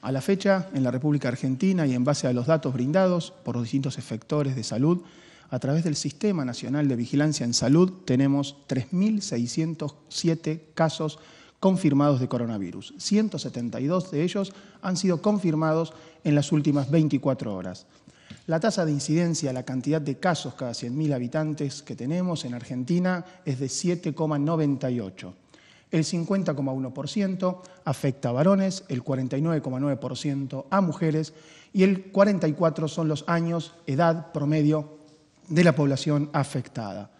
A la fecha, en la República Argentina y en base a los datos brindados por los distintos efectores de salud, a través del Sistema Nacional de Vigilancia en Salud tenemos 3.607 casos confirmados de coronavirus. 172 de ellos han sido confirmados en las últimas 24 horas. La tasa de incidencia, la cantidad de casos cada 100.000 habitantes que tenemos en Argentina es de 7,98. El 50,1% afecta a varones, el 49,9% a mujeres y el 44 son los años, edad promedio de la población afectada.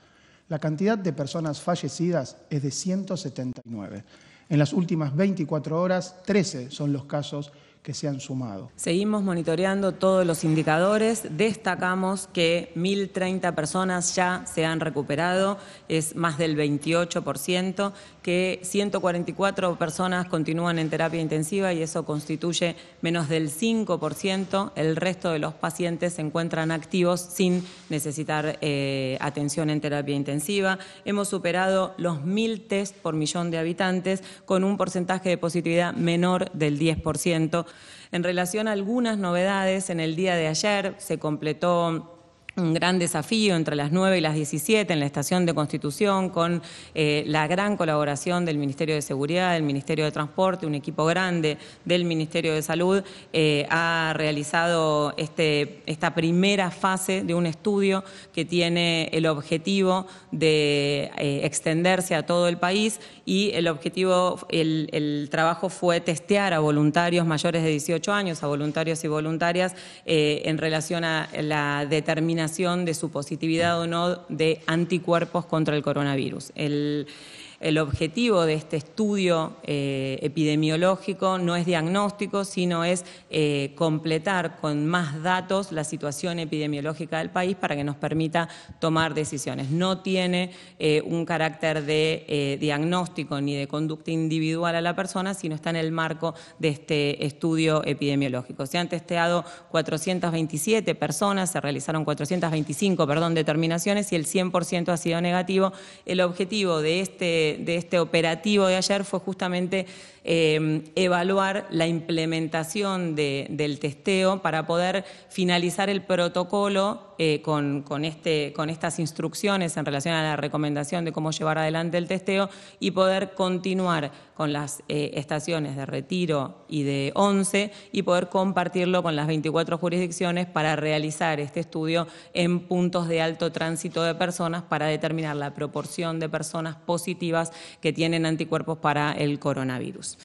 La cantidad de personas fallecidas es de 179. En las últimas 24 horas, 13 son los casos que se han sumado. Seguimos monitoreando todos los indicadores. Destacamos que 1.030 personas ya se han recuperado, es más del 28%, que 144 personas continúan en terapia intensiva y eso constituye menos del 5%. El resto de los pacientes se encuentran activos sin necesitar eh, atención en terapia intensiva. Hemos superado los 1.000 test por millón de habitantes con un porcentaje de positividad menor del 10%. En relación a algunas novedades, en el día de ayer se completó un gran desafío entre las 9 y las 17 en la estación de Constitución con eh, la gran colaboración del Ministerio de Seguridad, del Ministerio de Transporte, un equipo grande del Ministerio de Salud, eh, ha realizado este, esta primera fase de un estudio que tiene el objetivo de eh, extenderse a todo el país y el objetivo, el, el, trabajo fue testear a voluntarios mayores de 18 años, a voluntarios y voluntarias en relación a la determinación de su positividad o no de anticuerpos contra el coronavirus. El, el objetivo de este estudio eh, epidemiológico no es diagnóstico, sino es eh, completar con más datos la situación epidemiológica del país para que nos permita tomar decisiones. No tiene eh, un carácter de diagnóstico ni de conducta individual a la persona, sino está en el marco de este estudio epidemiológico. Se han testeado 427 personas, se realizaron 425, perdón, determinaciones y el 100% ha sido negativo. El objetivo de este de, este operativo de ayer fue justamente eh, evaluar la implementación del testeo para poder finalizar el protocolo eh, este, con, estas instrucciones en relación a la recomendación de cómo llevar adelante el testeo y poder continuar con las eh, estaciones de Retiro y de 11 y poder compartirlo con las 24 jurisdicciones para realizar este estudio en puntos de alto tránsito de personas para determinar la proporción de personas positivas que tienen anticuerpos para el coronavirus.